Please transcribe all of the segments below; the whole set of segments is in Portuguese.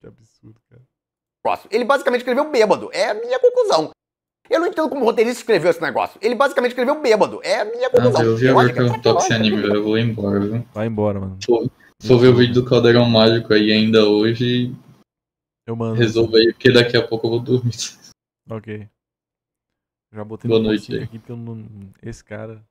Que absurdo, cara. Próximo. Ele basicamente escreveu bêbado. É a minha conclusão. Eu não entendo como o roteirista escreveu esse negócio. Ele basicamente escreveu bêbado. É a minha conclusão. Ah, eu vi agora que eu tô sem anime, eu vou embora, viu? Vai embora, mano. Vou, for ver o vídeo do Caldeirão Mágico aí ainda hoje Eu mando. Resolve aí, porque daqui a pouco eu vou dormir. Ok. Já botei Boa no noite aí. aqui porque eu não... esse cara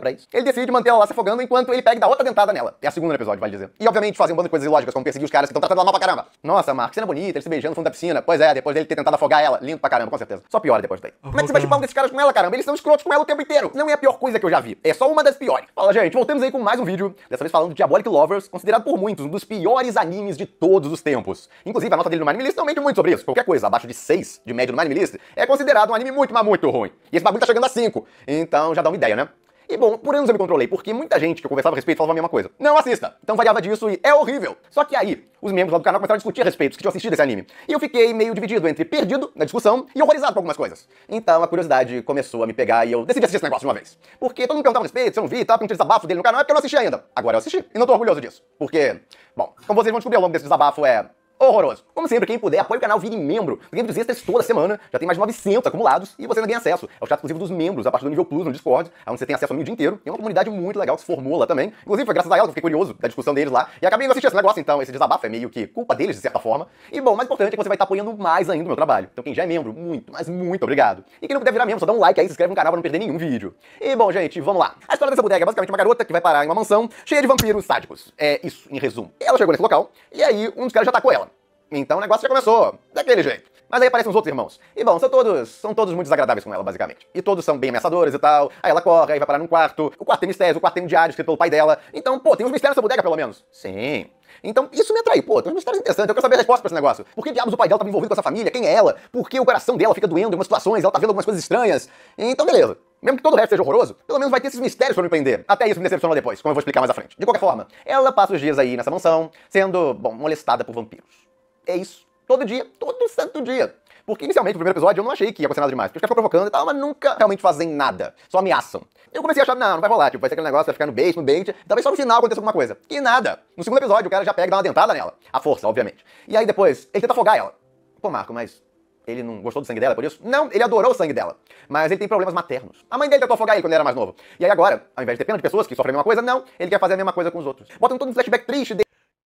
pra isso. Ele decide manter ela lá se afogando enquanto ele pega e dá outra dentada nela. É a segunda episódio, vale dizer. E obviamente fazem um bando de coisas ilógicas, como perseguir os caras que estão tratando ela mal pra caramba. Nossa, Mark, cena bonita, ele se beijando no fundo da piscina. Pois é, depois dele ter tentado afogar ela. Lindo pra caramba, com certeza. Só piora depois daí. Como é que você vai chupar um desses caras com ela, caramba? Eles são escrotos com ela o tempo inteiro. Não é a pior coisa que eu já vi. É só uma das piores. Fala, gente, voltamos aí com mais um vídeo. Dessa vez falando de Diabolic Lovers, considerado por muitos um dos piores animes de todos os tempos. Inclusive, a nota dele no Anime List não mente muito sobre isso. Qualquer coisa abaixo de 6 de médio no Anime List é considerado um anime muito, mas muito ruim. E esse bagulho tá chegando a 5. Então já dá uma ideia, né? E bom, por anos eu me controlei, porque muita gente que eu conversava a respeito falava a mesma coisa. Não assista! Então variava disso e é horrível! Só que aí, os membros lá do canal começaram a discutir a respeito dos que tinham assistido esse anime. E eu fiquei meio dividido entre perdido na discussão e horrorizado com algumas coisas. Então a curiosidade começou a me pegar e eu decidi assistir esse negócio de uma vez. Porque todo mundo perguntava a respeito, se eu não vi e tal, um desabafo dele no canal, é porque eu não assisti ainda. Agora eu assisti e não tô orgulhoso disso. Porque, bom, como vocês vão descobrir ao longo desse desabafo, é horroroso. Como sempre, quem puder, apoie o canal, vire membro. Tem vídeos extras toda semana, já tem mais de 900 acumulados e você ainda tem acesso ao é chat exclusivo dos membros, a partir do nível Plus no Discord, onde você tem acesso ao mim o dia inteiro. Tem é uma comunidade muito legal que se formou lá também. Inclusive, foi graças a ela que eu fiquei curioso da discussão deles lá e acabei assistindo esse negócio, então esse desabafo é meio que culpa deles, de certa forma. E bom, mais importante é que você vai estar apoiando mais ainda o meu trabalho. Então quem já é membro, muito, mas muito obrigado. E quem não puder virar membro, só dá um like aí, se inscreve no canal pra não perder nenhum vídeo. E bom, gente, vamos lá. A história dessa bodega é basicamente uma garota que vai parar em uma mansão cheia de vampiros sádicos. É isso, em resumo. Ela chegou nesse local e aí um dos caras já atacou tá ela. Então o negócio já começou, daquele jeito. Mas aí aparecem os outros irmãos. E bom, são todos, são todos muito desagradáveis com ela, basicamente. E todos são bem ameaçadores e tal. Aí ela corre, aí vai parar num quarto. O quarto tem mistérios, o quarto tem um diário escrito pelo pai dela. Então, pô, tem uns mistérios nessa bodega, pelo menos. Sim. Então, isso me atrai. Pô, tem uns mistérios interessantes. Eu quero saber a resposta pra esse negócio. Por que diabos o pai dela tá envolvido com essa família? Quem é ela? Por que o coração dela fica doendo em umas situações? Ela tá vendo algumas coisas estranhas? Então, beleza. Mesmo que todo o resto seja horroroso, pelo menos vai ter esses mistérios pra me prender. Até isso me decepcionou depois, como eu vou explicar mais à frente. De qualquer forma, ela passa os dias aí nessa mansão, sendo, bom, molestada por vampiros é isso. Todo dia, todo santo dia. Porque inicialmente, no primeiro episódio, eu não achei que ia acontecer nada demais. Porque os caras ficam provocando e tal, mas nunca realmente fazem nada. Só ameaçam. Eu comecei a achar, não, não vai rolar. Tipo, vai ser aquele negócio, vai ficar no beijo, no beijo. Talvez só no final aconteça alguma coisa. E nada. No segundo episódio, o cara já pega e dá uma dentada nela. A força, obviamente. E aí depois, ele tenta afogar ela. Pô, Marco, mas ele não gostou do sangue dela por isso? Não, ele adorou o sangue dela. Mas ele tem problemas maternos. A mãe dele tentou afogar ele quando ele era mais novo. E aí agora, ao invés de ter pena de pessoas que sofrem a mesma coisa, não, ele quer fazer a mesma coisa com os outros. Botam todo um flashback triste.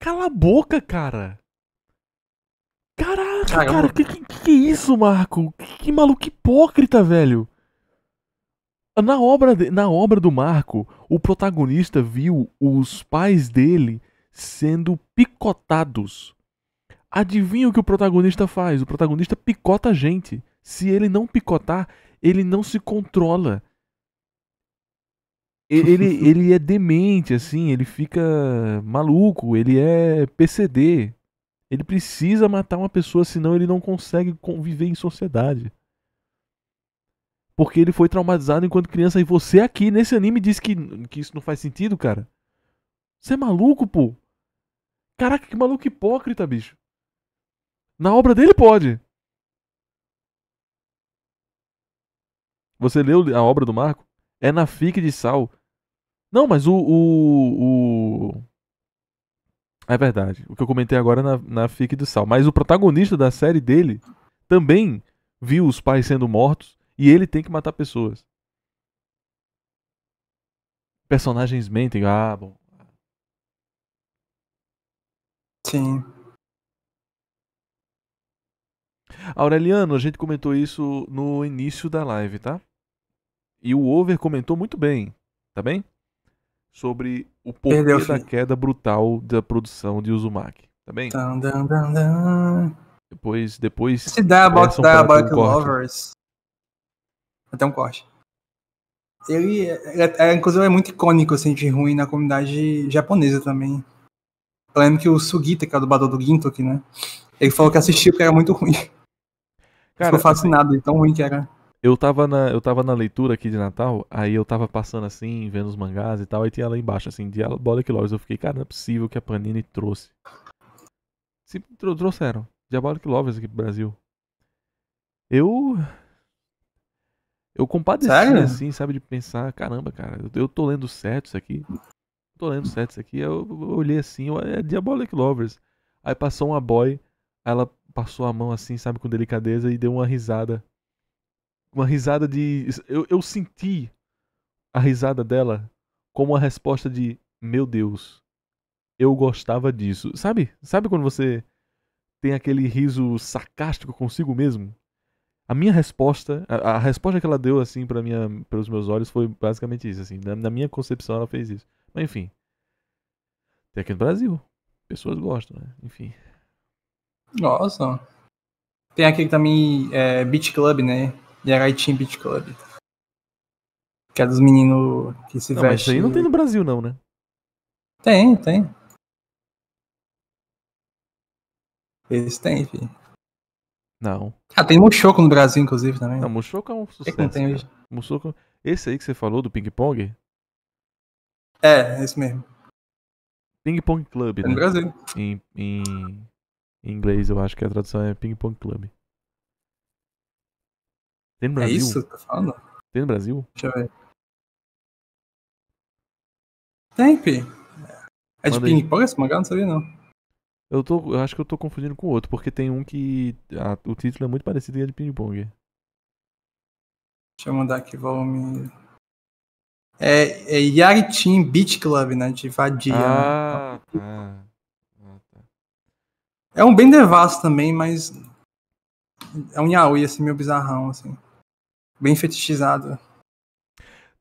Cala a boca, cara. Caraca, cara, que, que, que é isso, Marco? Que, que maluco hipócrita, velho. Na obra, de, na obra do Marco, o protagonista viu os pais dele sendo picotados. Adivinha o que o protagonista faz? O protagonista picota a gente. Se ele não picotar, ele não se controla. Ele, ele é demente, assim, ele fica maluco, ele é PCD, ele precisa matar uma pessoa, senão ele não consegue conviver em sociedade. Porque ele foi traumatizado enquanto criança. E você aqui nesse anime diz que, que isso não faz sentido, cara. Você é maluco, pô? Caraca, que maluco hipócrita, bicho. Na obra dele pode. Você leu a obra do Marco? É na FIC de Sal. Não, mas o, o, o é verdade. O que eu comentei agora na, na FIC do Sal. Mas o protagonista da série dele também viu os pais sendo mortos e ele tem que matar pessoas. Personagens mentem. Ah, bom. Sim. Aureliano, a gente comentou isso no início da live, tá? E o Over comentou muito bem, tá bem? sobre o porquê Perdeu, da queda brutal da produção de Uzumaki. Tá bem? Dun, dun, dun, depois, depois. Se dá, bota da About Lovers. Até um corte. Ele, é, é, inclusive, é muito icônico, assim, de ruim na comunidade japonesa também. Eu lembro que o Sugita, que é o dublador do Gintoki, né? Ele falou que assistiu porque era muito ruim. Cara, Ficou fascinado, assim, tão ruim que era eu tava, na, eu tava na leitura aqui de Natal, aí eu tava passando assim, vendo os mangás e tal, aí tinha lá embaixo, assim, Diabolic Lords. Eu fiquei, cara, não é possível que a Panini trouxe. Se trouxeram. Diabolic Lovers aqui pro Brasil. Eu. Eu compadeci, assim, sabe, de pensar, caramba, cara, eu, eu tô lendo certo isso aqui. Tô lendo certo isso aqui. Eu, eu olhei assim, eu, é Diabolic Lovers. Aí passou uma boy, ela passou a mão assim, sabe, com delicadeza e deu uma risada uma risada de. Eu, eu senti a risada dela como a resposta de: Meu Deus, eu gostava disso. Sabe? Sabe quando você tem aquele riso sarcástico consigo mesmo? A minha resposta, a, a resposta que ela deu assim para minha, pelos meus olhos foi basicamente isso assim. Na, na minha concepção ela fez isso. Mas enfim, tem aqui no Brasil, pessoas gostam, né? Enfim. Nossa. Tem aquele também é, Beach Club, né? de Araitim Beach Club. Que é dos meninos que se vestem. isso aí não tem no Brasil, não, né? Tem, tem. Eles têm, enfim. Não. Ah, tem Muxoco no Brasil, inclusive, também. Não, Muxoco é um sucesso. É tem hoje. Muxoco... Esse aí que você falou, do ping-pong? É, esse mesmo. Ping Pong Club, é né? No Brasil. Em, em, em inglês, eu acho que a tradução é Ping Pong Club. Tem no é Brasil? É isso que tá falando? Tem no Brasil? Deixa eu ver. Tem, Pi. É de ping-pong esse mangá? Não sabia, não. Eu, tô, eu acho que eu tô confundindo com outro, porque tem um que. A, o título é muito parecido com é de ping-pong. Deixa eu mandar aqui, volume. É, é Yaritin Beach Club, né? De vadia. ah, tá. É um bem devasso também, mas. É um yaoi, assim, meio bizarrão, assim bem fetichizado.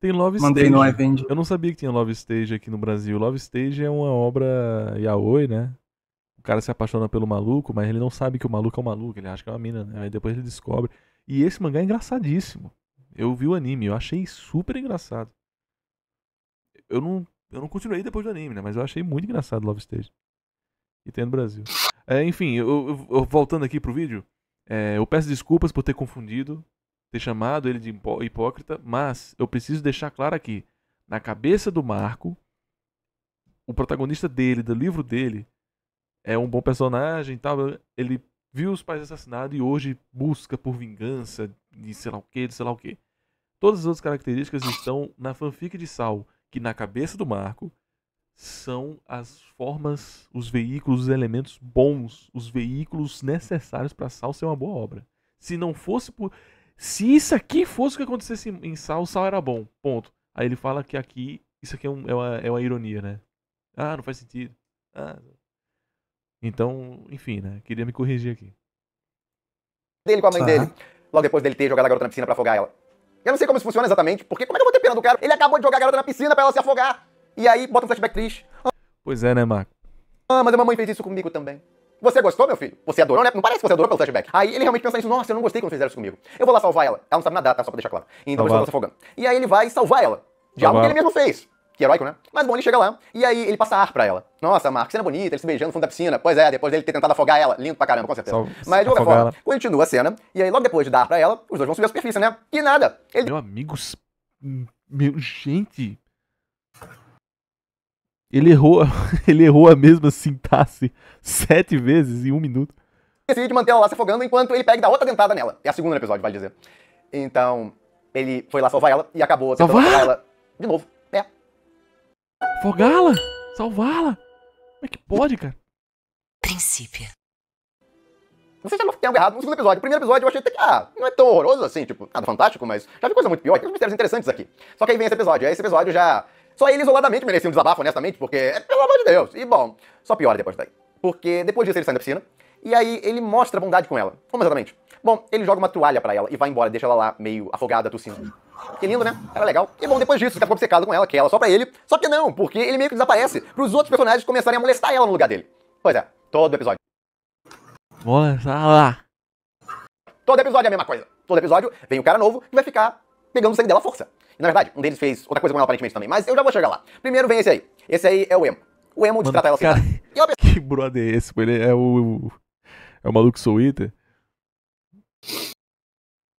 Tem Love Mandei Stage. no Eu não sabia que tinha Love Stage aqui no Brasil. Love Stage é uma obra yaoi, né? O cara se apaixona pelo maluco, mas ele não sabe que o maluco é um maluco, ele acha que é uma mina, né? Aí depois ele descobre. E esse mangá é engraçadíssimo. Eu vi o anime, eu achei super engraçado. Eu não, eu não continuei depois do anime, né? Mas eu achei muito engraçado Love Stage. E tem no Brasil. É, enfim, eu, eu, voltando aqui pro vídeo, é, eu peço desculpas por ter confundido ter chamado ele de hipócrita, mas eu preciso deixar claro aqui, na cabeça do Marco, o protagonista dele, do livro dele, é um bom personagem e tal. Ele viu os pais assassinados e hoje busca por vingança de sei lá o que, de sei lá o que. Todas as outras características estão na fanfic de Sal, que na cabeça do Marco são as formas, os veículos, os elementos bons, os veículos necessários para Sal ser uma boa obra. Se não fosse por se isso aqui fosse o que acontecesse em Sal, Sal era bom. Ponto. Aí ele fala que aqui, isso aqui é, um, é, uma, é uma ironia, né? Ah, não faz sentido. Ah. Então, enfim, né? Queria me corrigir aqui. Dele com a mãe ah. dele. Logo depois dele ter jogado a garota na piscina pra afogar ela. Eu não sei como isso funciona exatamente, porque como é que eu vou ter pena do cara? Ele acabou de jogar a garota na piscina pra ela se afogar. E aí bota um flashback triste. Pois é, né, Marco? Ah, mas a mamãe fez isso comigo também. Você gostou, meu filho? Você adorou, né? Não parece que você adorou pelo flashback. Aí ele realmente pensa nisso, nossa, eu não gostei quando fizeram isso comigo. Eu vou lá salvar ela. Ela não sabe nadar, tá? Só pra deixar claro. Então você ele tá se afogando. E aí ele vai salvar ela. De algo que ele mesmo fez. Que heróico, né? Mas bom, ele chega lá e aí ele passa ar pra ela. Nossa, Marcos, cena bonita, ele se beijando no fundo da piscina. Pois é, depois dele ter tentado afogar ela. Lindo pra caramba, com certeza. Sal- Mas de qualquer forma, continua a cena. E aí, logo depois de dar ar pra ela, os dois vão subir a superfície, né? E nada. Ele Meu amigo. Hum, meu, gente. Ele errou, ele errou a mesma sintaxe sete vezes em um minuto. Decide manter ela lá se afogando enquanto ele pega e dá outra dentada nela. É a segunda no episódio, vai dizer. Então, ele foi lá salvar ela e acabou salvar? salvar ela de novo. É. Afogá-la? Salvá-la? Como é que pode, cara? Princípio. Você já não tem algo errado no segundo episódio. O primeiro episódio eu achei até que, ah, não é tão horroroso assim, tipo, nada fantástico, mas já vi coisa muito pior. Tem uns mistérios interessantes aqui. Só que aí vem esse episódio. Aí esse episódio já só ele isoladamente merecia um desabafo, honestamente, porque, é, pelo amor de Deus. E bom, só piora depois daí. Porque depois disso ele sai da piscina, e aí ele mostra bondade com ela. Como exatamente? Bom, ele joga uma toalha para ela e vai embora, deixa ela lá meio afogada, tossindo. Que lindo, né? Era legal. E bom, depois disso, fica obcecado com ela, que ela só pra ele. Só que não, porque ele meio que desaparece pros outros personagens começarem a molestar ela no lugar dele. Pois é, todo episódio. Molestar lá. Todo episódio é a mesma coisa. Todo episódio vem o um cara novo que vai ficar pegando o sangue dela à força. E na verdade, um deles fez outra coisa com ela aparentemente também, mas eu já vou chegar lá. Primeiro vem esse aí. Esse aí é o Emo. O Emo de tratar ela assim. Cara, Que brother é esse? Ele é o. É o maluco Soul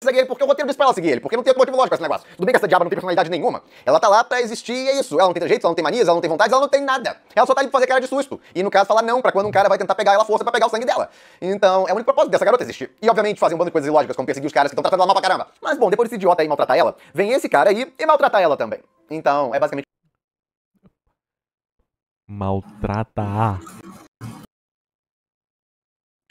segue ele porque o roteiro diz pra ela é seguir ele, porque não tem outro motivo lógico pra esse negócio. Tudo bem que essa diaba não tem personalidade nenhuma. Ela tá lá pra existir e é isso. Ela não tem jeito, ela não tem manias, ela não tem vontades, ela não tem nada. Ela só tá ali pra fazer cara de susto. E no caso, falar não pra quando um cara vai tentar pegar ela força pra pegar o sangue dela. Então, é o único propósito dessa garota existir. E obviamente fazer um bando de coisas ilógicas, como perseguir os caras que estão tratando ela mal pra caramba. Mas bom, depois desse idiota aí maltratar ela, vem esse cara aí e maltratar ela também. Então, é basicamente. Maltratar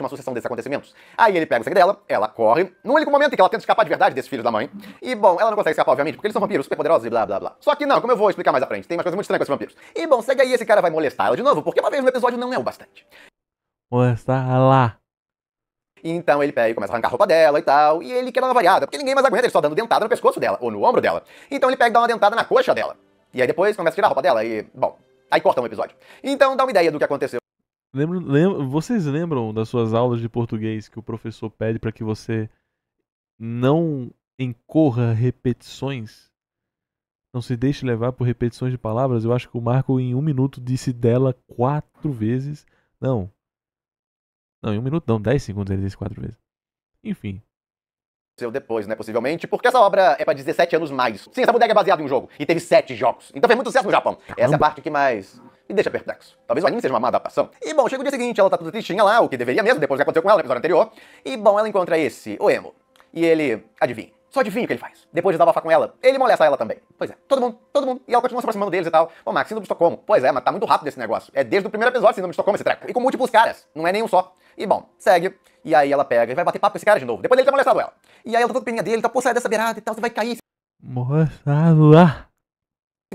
uma sucessão desses acontecimentos. Aí ele pega o sangue dela, ela corre, no único momento em que ela tenta escapar de verdade desse filho da mãe. E bom, ela não consegue escapar, obviamente, porque eles são vampiros super poderosos e blá blá blá. Só que não, como eu vou explicar mais à frente, tem umas coisas muito estranhas com esses vampiros. E bom, segue aí, esse cara vai molestar ela de novo, porque uma vez no episódio não é o bastante. Molestar lá. Então ele pega e começa a arrancar a roupa dela e tal, e ele quer dar uma variada, porque ninguém mais aguenta ele só dando dentada no pescoço dela, ou no ombro dela. Então ele pega e dá uma dentada na coxa dela. E aí depois começa a tirar a roupa dela e, bom, aí corta um episódio. Então dá uma ideia do que aconteceu. Lembro, vocês lembram das suas aulas de português que o professor pede para que você não encorra repetições? Não se deixe levar por repetições de palavras. Eu acho que o Marco, em um minuto, disse dela quatro vezes. Não. Não, em um minuto, não, dez segundos ele disse quatro vezes. Enfim, Seu depois, né? Possivelmente, porque essa obra é para 17 anos mais. Sim, essa bodega é baseada em um jogo. E teve sete jogos. Então fez muito sucesso no Japão. Caramba. Essa é a parte que mais e deixa perplexo. Talvez o anime seja uma má adaptação. E bom, chega o dia seguinte, ela tá toda tristinha lá, o que deveria mesmo, depois do que aconteceu com ela no episódio anterior. E bom, ela encontra esse, o emo. E ele, adivinha. Só adivinha o que ele faz. Depois de desabafar com ela, ele molesta ela também. Pois é, todo mundo, todo mundo. E ela continua se aproximando deles e tal. Ô, Max, síndrome de Estocolmo. Pois é, mas tá muito rápido esse negócio. É desde o primeiro episódio síndrome de Estocolmo esse treco. E com múltiplos caras, não é nenhum só. E bom, segue. E aí ela pega e vai bater papo com esse cara de novo. Depois ele tá molestado ela. E aí ela tá toda peninha dele, tá, pô, sai dessa beirada e tal, você vai cair. Molestado lá. Ah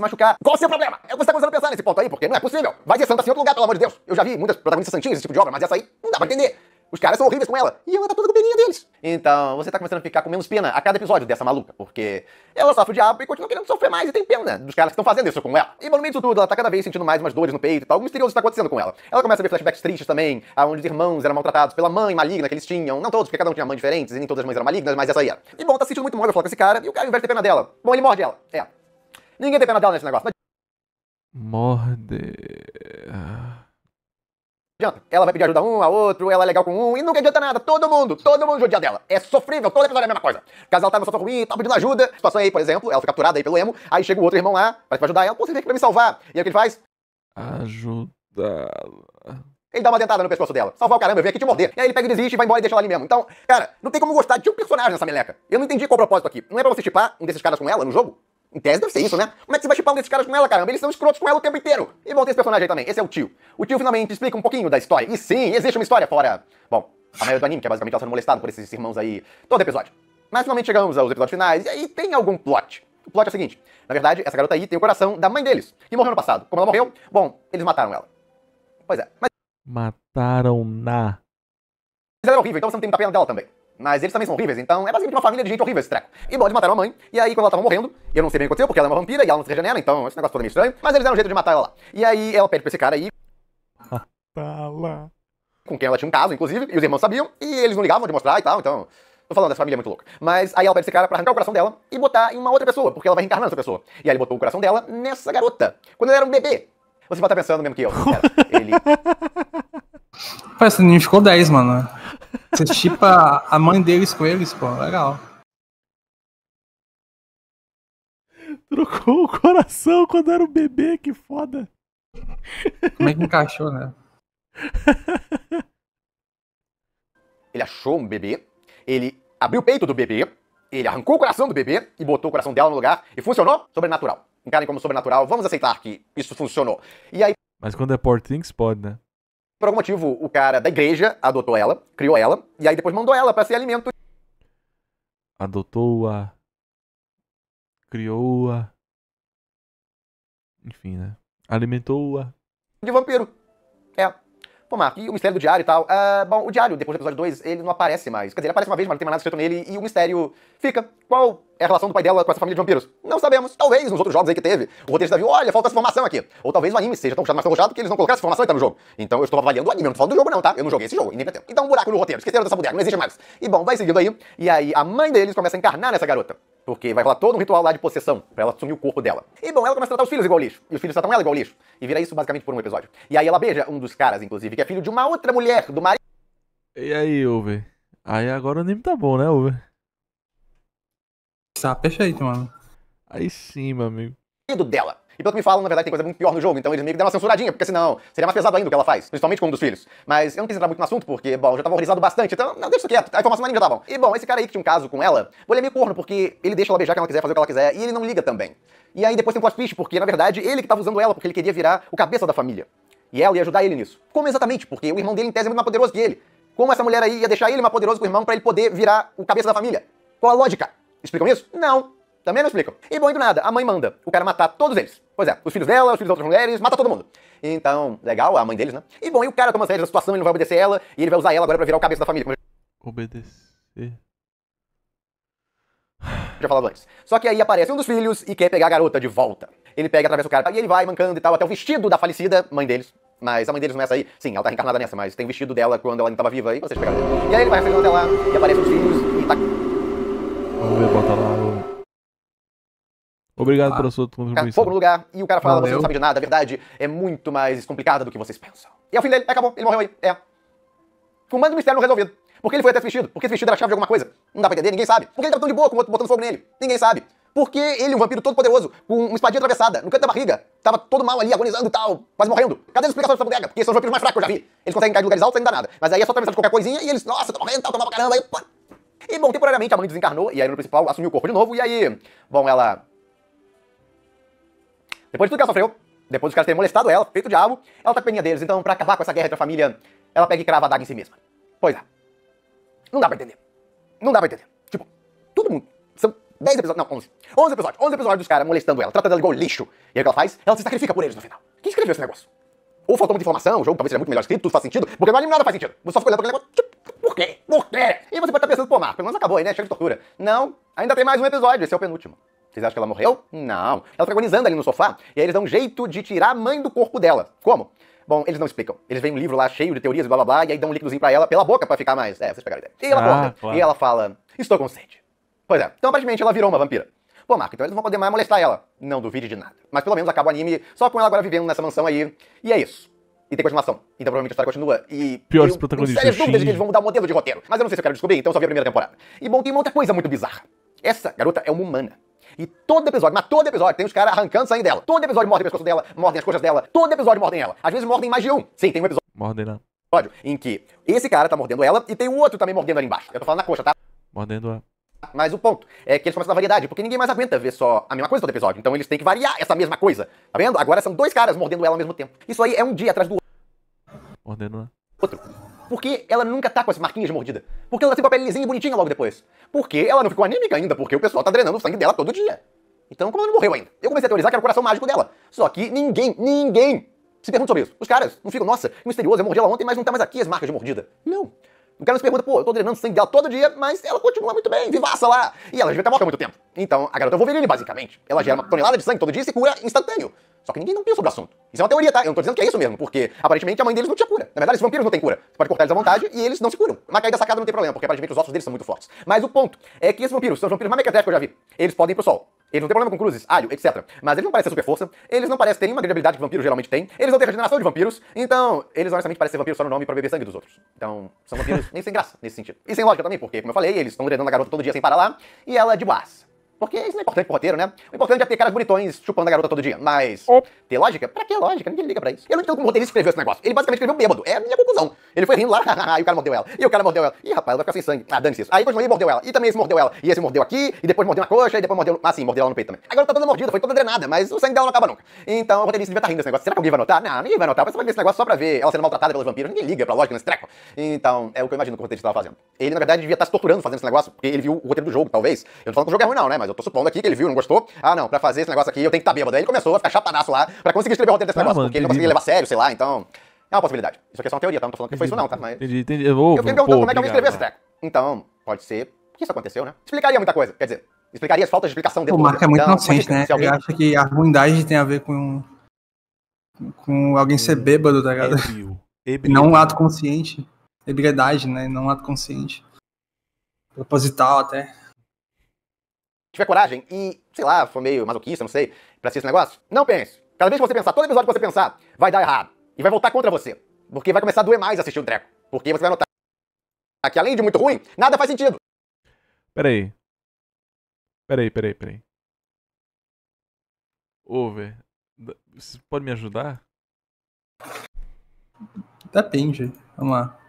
se machucar. Qual o seu problema? É o que você tá começando a pensar nesse ponto aí, porque não é possível. Vai ser santa em outro lugar, pelo amor de Deus. Eu já vi muitas protagonistas santinhas esse tipo de obra, mas essa aí não dá pra entender. Os caras são horríveis com ela. E ela tá toda com peninha deles. Então, você tá começando a ficar com menos pena a cada episódio dessa maluca. Porque ela sofre o diabo e continua querendo sofrer mais e tem pena dos caras que estão fazendo isso com ela. E no meio disso tudo, ela tá cada vez sentindo mais umas dores no peito e tal. Algo misterioso está acontecendo com ela. Ela começa a ver flashbacks tristes também, onde os irmãos eram maltratados pela mãe maligna que eles tinham. Não todos, porque cada um tinha mães diferentes e nem todas as mães eram malignas, mas essa aí era. E bom, tá sentindo muito mal falar com esse cara. E o cara, ao a de pena dela, bom, ele morde ela. É. Ninguém tem pena dela nesse negócio. Mas... Morder. Adianta. Ela vai pedir ajuda a um, a outro, ela é legal com um, e nunca adianta nada. Todo mundo, todo mundo judia dela. É sofrível, todo episódio é a mesma coisa. O casal tá numa situação ruim, tá pedindo ajuda. Situação aí, por exemplo, ela foi capturada aí pelo emo, aí chega o outro irmão lá, parece pra ajudar ela, pô, você vem aqui pra me salvar. E aí o que ele faz? Ajudá-la. Ele dá uma dentada no pescoço dela. Salvar o caramba, eu vim aqui te morder. E aí ele pega e desiste, vai embora e deixa ela ali mesmo. Então, cara, não tem como gostar de um personagem nessa meleca. Eu não entendi qual o propósito aqui. Não é pra você chipar um desses caras com ela no jogo? Em tese deve ser isso, né? Como é que você vai chipar um desses caras com ela, caramba? Eles são escrotos com ela o tempo inteiro. E bom, tem esse personagem aí também. Esse é o tio. O tio finalmente explica um pouquinho da história. E sim, existe uma história fora. Bom, a maioria do anime, que é basicamente ela sendo molestada por esses irmãos aí todo episódio. Mas finalmente chegamos aos episódios finais e aí tem algum plot. O plot é o seguinte: na verdade, essa garota aí tem o coração da mãe deles, que morreu no passado. Como ela morreu, bom, eles mataram ela. Pois é, mas. Mataram na. Mas ela é horrível, então você não tem muita pena dela também. Mas eles também são horríveis, então é basicamente uma família de gente horrível esse treco. E Bode mataram a mãe, e aí quando ela tava tá morrendo, eu não sei bem o que aconteceu, porque ela é uma vampira e ela não se regenera, então esse negócio todo é meio estranho, mas eles deram um jeito de matar ela lá. E aí ela pede pra esse cara aí. Tá lá. Com quem ela tinha um caso, inclusive, e os irmãos sabiam, e eles não ligavam de mostrar e tal, então. Tô falando dessa família muito louca. Mas aí ela pede esse cara pra arrancar o coração dela e botar em uma outra pessoa, porque ela vai reencarnar essa pessoa. E aí ele botou o coração dela nessa garota, quando ela era um bebê. Você pode estar pensando mesmo que eu. Cara, ele. Pai, ficou 10, mano. Você chipa a mãe deles com eles, pô. Legal. Trocou o coração quando era um bebê, que foda. Como é que encaixou, né? Ele achou um bebê, ele abriu o peito do bebê, ele arrancou o coração do bebê e botou o coração dela no lugar e funcionou sobrenatural. Encarem como sobrenatural, vamos aceitar que isso funcionou. E aí. Mas quando é port things, pode, né? Por algum motivo, o cara da igreja adotou ela, criou ela, e aí depois mandou ela para ser alimento. Adotou-a. Criou-a. Enfim, né? Alimentou-a. De vampiro. É. Pô, Marco, e o mistério do diário e tal? Ah, bom, o diário, depois do episódio 2, ele não aparece mais. Quer dizer, ele aparece uma vez, mas não tem mais nada escrito nele e o mistério fica. Qual é a relação do pai dela com essa família de vampiros? Não sabemos. Talvez nos outros jogos aí que teve, o já viu, olha, falta essa informação aqui. Ou talvez o anime seja tão chato, mais ferrujado que eles não colocaram essa informação e tá no jogo. Então eu estou avaliando o anime, eu não tô falando do jogo não, tá? Eu não joguei esse jogo, e nem pretendo. Então um buraco no roteiro, esqueceram dessa boneca, não existe mais. E bom, vai seguindo aí, e aí a mãe deles começa a encarnar nessa garota. Porque vai rolar todo um ritual lá de possessão, pra ela assumir o corpo dela. E bom, ela começa a tratar os filhos igual lixo. E os filhos tratam ela igual lixo. E vira isso basicamente por um episódio. E aí ela beija um dos caras, inclusive, que é filho de uma outra mulher, do marido. E aí, Uwe? Aí agora o anime tá bom, né, Uber? Tá perfeito, mano. Aí sim, meu amigo. dela. E pelo que me falam, na verdade, tem coisa muito pior no jogo, então eles meio que deram uma censuradinha, porque senão seria mais pesado ainda o que ela faz, principalmente com um dos filhos. Mas eu não quis entrar muito no assunto, porque, bom, já tava horrorizado bastante, então, não, deixa isso quieto, tá? a informação é na já tá bom. E, bom, esse cara aí que tinha um caso com ela, ele é meio corno, porque ele deixa ela beijar quem ela quiser, fazer o que ela quiser, e ele não liga também. E aí depois tem um plot twist, porque, na verdade, ele que tava usando ela, porque ele queria virar o cabeça da família. E ela ia ajudar ele nisso. Como exatamente? Porque o irmão dele, em tese, é muito mais poderoso que ele. Como essa mulher aí ia deixar ele mais poderoso que o irmão para ele poder virar o cabeça da família? Qual a lógica? Explicam isso? Não. Também não explicam. E bom, do nada, a mãe manda o cara matar todos eles. Pois é, os filhos dela, os filhos de outras mulheres, mata todo mundo. Então, legal, a mãe deles, né? E bom, e o cara toma sério da situação, ele não vai obedecer ela, e ele vai usar ela agora pra virar o cabeça da família. Como Obedecer. Já falava antes. Só que aí aparece um dos filhos e quer pegar a garota de volta. Ele pega, atravessa o cara, e ele vai mancando e tal, até o vestido da falecida mãe deles. Mas a mãe deles não é essa aí. Sim, ela tá reencarnada nessa, mas tem o vestido dela quando ela ainda tava viva, aí vocês pegaram. E aí ele vai fazendo até lá, e aparece os filhos, e tá Obrigado ah. pela sua contribuição. Fogo no lugar, e o cara fala, Valeu. você não sabe de nada, a verdade é muito mais complicada do que vocês pensam. E é o fim dele, acabou, ele morreu aí. É. Com mistério não resolvido. Por que ele foi até esse vestido? Por que esse vestido era a chave de alguma coisa? Não dá pra entender, ninguém sabe. Por que ele tava tão de boa com o outro botando fogo nele? Ninguém sabe. Por que ele, um vampiro todo poderoso, com uma espadinha atravessada, no canto da barriga, tava todo mal ali, agonizando e tal, quase morrendo? Cadê as explicações dessa bodega? Porque são os vampiros mais fracos que eu já vi. Eles conseguem cair de lugares altos sem dar nada. Mas aí é só atravessar de qualquer coisinha e eles, nossa, tô morrendo, tal, tô mal pra caramba. Aí, pô. E bom, temporariamente a mãe desencarnou, e aí no principal assumiu o corpo de novo, e aí, bom, ela depois de tudo que ela sofreu, depois dos caras terem molestado ela, feito o diabo, ela tá com peninha deles. Então, pra acabar com essa guerra entre a família, ela pega e crava a daga em si mesma. Pois é. Não dá pra entender. Não dá pra entender. Tipo, todo mundo. São 10 episódios. Não, 11. 11 episódios. 11 episódios dos caras molestando ela, tratando ela igual lixo. E aí o que ela faz? Ela se sacrifica por eles no final. Quem escreveu esse negócio? Ou faltou muita informação, o jogo talvez seja muito melhor escrito, tudo faz sentido, porque não nada faz sentido. Você só ficou olhando pra aquele negócio. Tipo, por quê? Por quê? E você pode estar pensando, pô, Marco, pelo menos acabou aí, né? Chega de tortura. Não, ainda tem mais um episódio, esse é o penúltimo. Vocês acham que ela morreu? Não. Ela tá agonizando ali no sofá, e aí eles dão um jeito de tirar a mãe do corpo dela. Como? Bom, eles não explicam. Eles veem um livro lá cheio de teorias e blá blá blá, e aí dão um líquidozinho pra ela pela boca para ficar mais. É, vocês pegaram a ideia. E ela ah, claro. e ela fala: Estou consciente. Pois é, então aparentemente ela virou uma vampira. Pô, Marco, então eles não vão poder mais molestar ela. Não duvide de nada. Mas pelo menos acaba o anime só com ela agora vivendo nessa mansão aí. E é isso. E tem continuação. Então provavelmente a história continua. E. Piores protagonistas. Sérias dúvidas de que eles vão mudar o modelo de roteiro. Mas eu não sei se eu quero descobrir, então só vi a primeira temporada. E bom, tem uma outra coisa muito bizarra. Essa garota é uma humana. E todo episódio, mas todo episódio, tem os caras arrancando sangue dela. Todo episódio mordem o pescoço dela, mordem as coxas dela. Todo episódio mordem ela. Às vezes mordem mais de um. Sim, tem um episódio. Mordem não. Episódio em que esse cara tá mordendo ela e tem o outro também mordendo ali embaixo. Eu tô falando na coxa, tá? Mordendo ela. Mas o ponto é que eles começam a variedade, porque ninguém mais aguenta ver só a mesma coisa todo episódio. Então eles têm que variar essa mesma coisa. Tá vendo? Agora são dois caras mordendo ela ao mesmo tempo. Isso aí é um dia atrás do outro. Mordendo ela. Outro porque ela nunca tá com as marquinhas de mordida? Porque ela tem a pele bonitinha logo depois? Porque ela não ficou anêmica ainda, porque o pessoal tá drenando o sangue dela todo dia. Então, como ela não morreu ainda? Eu comecei a teorizar que era o coração mágico dela. Só que ninguém, ninguém se pergunta sobre isso. Os caras não ficam, nossa, que misterioso, eu mordi ela ontem, mas não tá mais aqui as marcas de mordida. Não. O cara se pergunta, pô, eu tô drenando sangue dela todo dia, mas ela continua muito bem, vivaça lá. E ela vai estar morta há muito tempo. Então, a garota Wolverine, basicamente. Ela gera uma tonelada de sangue todo dia e se cura instantâneo. Só que ninguém não pensa sobre o assunto. Isso é uma teoria, tá? Eu não tô dizendo que é isso mesmo, porque aparentemente a mãe deles não tinha cura. Na verdade, os vampiros não têm cura. Você pode cortar eles à vontade e eles não se curam. Na caída sacada não tem problema, porque aparentemente os ossos deles são muito fortes. Mas o ponto é que esses vampiros são os vampiros mais mequetréticos que eu já vi. Eles podem ir pro sol. Eles não têm problema com cruzes, alho, etc. Mas eles não parecem ter super força, eles não parecem ter nenhuma grande habilidade que vampiros geralmente têm, eles não têm regeneração de vampiros, então eles honestamente parecem ser vampiros só no nome para beber sangue dos outros. Então, são vampiros nem sem graça nesse sentido. E sem lógica também, porque, como eu falei, eles estão drenando a garota todo dia sem parar lá, e ela é de boas. Porque isso não é importante pro roteiro, né? O importante é ter caras bonitões chupando a garota todo dia. Mas. Oh. Ter lógica? Pra que lógica? Ninguém liga pra isso. Eu não entendo como o roteirista escreveu esse negócio. Ele basicamente escreveu bêbado. É a minha conclusão. Ele foi rindo lá, e o cara mordeu ela. E o cara mordeu ela. Ih, rapaz, ela vai ficar sem sangue. Ah, dane-se isso. Aí continuei e mordeu ela. E também esse mordeu ela. E esse mordeu aqui, e depois mordeu na coxa, e depois mordeu. Ah, sim, mordeu ela no peito também. Agora tá toda mordida, foi toda drenada, mas o sangue dela não acaba nunca. Então o roteirista devia estar tá rindo desse negócio. Será que alguém vai notar? Não, ninguém vai notar. Você vai ver esse negócio só pra ver ela sendo maltratada pelos vampiros. Ninguém liga pra lógica nesse treco. Então, é o que eu imagino que o roteirista estava fazendo. Ele, na verdade, devia estar tá se torturando fazendo esse negócio, porque ele viu o roteiro do jogo, talvez. Eu não tô falando que o jogo é ruim, não, né? Mas eu tô supondo aqui que ele viu, não gostou. Ah, não, pra fazer esse negócio aqui eu tenho que estar tá bêbado. Aí ele começou a ficar chapadaço lá pra conseguir escrever o roteiro desse ah, negócio, mano, porque ele não conseguia levar a sério, sei lá, então. É uma possibilidade. Isso aqui é só uma teoria, tá? Não tô falando que foi isso, não, tá? Mas. Entendi, entendi. Eu, vou, eu fiquei me perguntando pô, como é que alguém escreveu esse treco. Então, pode ser que isso aconteceu, né? Explicaria muita coisa, quer dizer, explicaria as faltas de explicação dele. O Marco é muito então, inocente, né? Alguém... Ele acha que a ruindade tem a ver com. com alguém ser hum, bêbado, tá ligado? Não um ato consciente. Ebriedade, né? Não um ato consciente. Proposital até tiver coragem e, sei lá, for meio masoquista, não sei, pra assistir esse negócio, não pense. Cada vez que você pensar, todo episódio que você pensar, vai dar errado. E vai voltar contra você. Porque vai começar a doer mais assistir o treco. Porque você vai notar que além de muito ruim, nada faz sentido. Peraí. Peraí, peraí, peraí. Over. Você pode me ajudar? Depende. Vamos lá.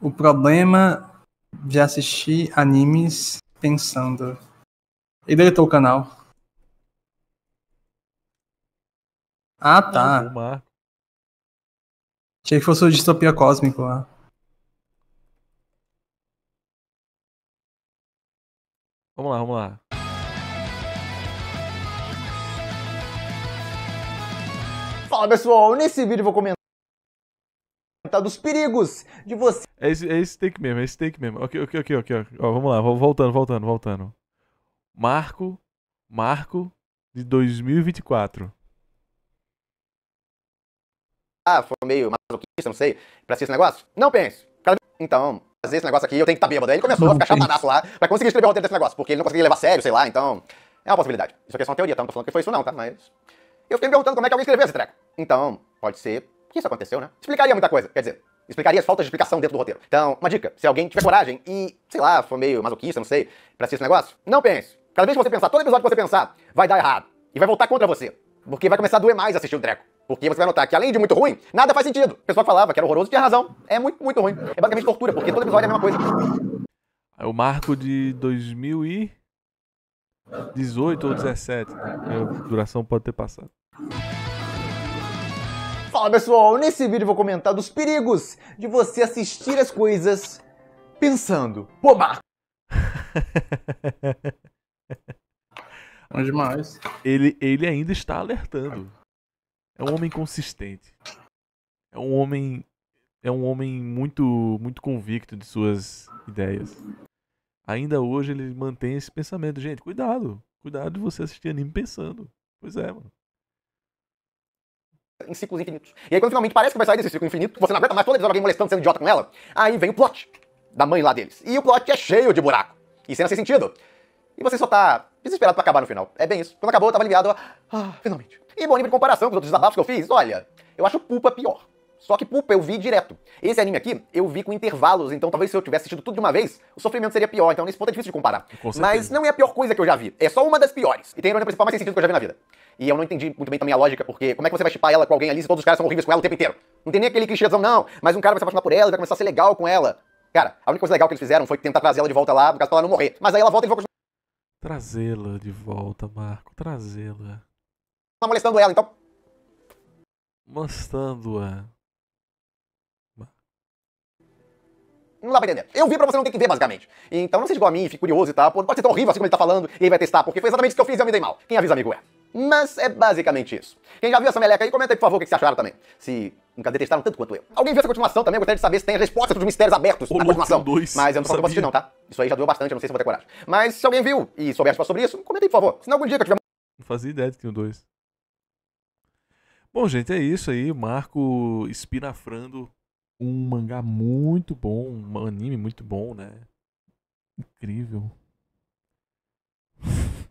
O problema de assistir animes pensando. Ele deletou o canal. Ah, tá. Uma. Achei que fosse o Distopia Cósmico lá. Vamos lá, vamos lá. Fala pessoal, nesse vídeo eu vou comentar Tá dos perigos de você. É esse, é esse take mesmo, é esse take mesmo. Ok, ok, ok, ok. Ó, vamos lá, voltando, voltando, voltando. Marco, marco de 2024. Ah, foi meio masoquista, não sei, pra assistir esse negócio? Não penso. Então, fazer esse negócio aqui, eu tenho que estar tá bêbado. Aí ele começou não a ficar penso. chapadaço lá pra conseguir escrever o roteiro desse negócio, porque ele não conseguia levar a sério, sei lá, então... É uma possibilidade. Isso aqui é só uma teoria, tá? Não tô falando que foi isso não, tá? Mas... Eu fiquei me perguntando como é que alguém escreveu esse treco. Então, pode ser que isso aconteceu, né? Explicaria muita coisa, quer dizer, explicaria as faltas de explicação dentro do roteiro. Então, uma dica, se alguém tiver coragem e, sei lá, for meio masoquista, não sei, pra assistir esse negócio, não pense. Cada vez que você pensar, todo episódio que você pensar, vai dar errado. E vai voltar contra você. Porque vai começar a doer mais assistir o treco. Porque você vai notar que, além de muito ruim, nada faz sentido. O pessoal que falava que era horroroso tinha razão. É muito, muito ruim. É basicamente tortura, porque todo episódio é a mesma coisa. Eu é o marco de 2018 ou 2017. Né? A duração pode ter passado. Fala pessoal, nesse vídeo eu vou comentar dos perigos de você assistir as coisas pensando. Pô, Marco! É demais. Ele, ele ainda está alertando. É um homem consistente. É um homem. É um homem muito, muito convicto de suas ideias. Ainda hoje ele mantém esse pensamento. Gente, cuidado. Cuidado de você assistir anime pensando. Pois é, mano em ciclos infinitos. E aí, quando finalmente parece que vai sair desse ciclo infinito, você não aguenta mais toda vez alguém molestando, sendo idiota com ela, aí vem o plot da mãe lá deles. E o plot é cheio de buraco. E cena sem sentido. E você só tá desesperado pra acabar no final. É bem isso. Quando acabou, eu tava aliviado. Ah, finalmente. E bom, em comparação com os outros desabafos que eu fiz, olha, eu acho o Pupa pior. Só que, pupa, eu vi direto. Esse anime aqui, eu vi com intervalos, então talvez se eu tivesse assistido tudo de uma vez, o sofrimento seria pior. Então, nesse ponto é difícil de comparar. Com mas não é a pior coisa que eu já vi. É só uma das piores. E tem a ironia principal mais sem sentido que eu já vi na vida. E eu não entendi muito bem também a lógica, porque como é que você vai chipar ela com alguém ali se todos os caras são horríveis com ela o tempo inteiro? Não tem nem aquele clichêzão, não. Mas um cara vai se apaixonar por ela e vai começar a ser legal com ela. Cara, a única coisa legal que eles fizeram foi tentar trazer ela de volta lá, no caso pra ela não morrer. Mas aí ela volta e vai Trazê-la de volta, Marco. Trazê-la. Tá molestando ela, então. Mostrando-a. Não dá pra entender. Eu vi pra você não ter que ver, basicamente. Então não seja igual a mim, fique curioso e tal. Pode ser tão horrível assim como ele tá falando, e ele vai testar, porque foi exatamente isso que eu fiz e eu me dei mal. Quem avisa amigo é. Mas é basicamente isso. Quem já viu essa meleca aí, comenta aí, por favor, o que vocês acharam também. Se nunca detestaram tanto quanto eu. Alguém viu essa continuação também? Eu gostaria de saber se tem a resposta dos mistérios abertos Ô, na continuação. Dois. Mas eu não sou capaz de não, tá? Isso aí já doeu bastante, eu não sei se vou ter coragem. Mas se alguém viu e souber sobre isso, comenta aí, por favor. Se não, algum dia que eu tiver... Não fazia ideia de que tinha dois. Bom, gente, é isso aí. Marco espinafrando um mangá muito bom, um anime muito bom, né? Incrível.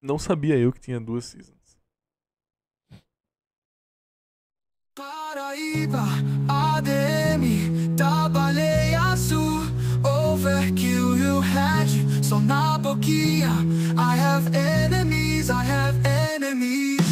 Não sabia eu que tinha duas seasons. Paraíba, ADM, da baleia azul, overkill you had, só na boquinha. I have enemies, I have enemies.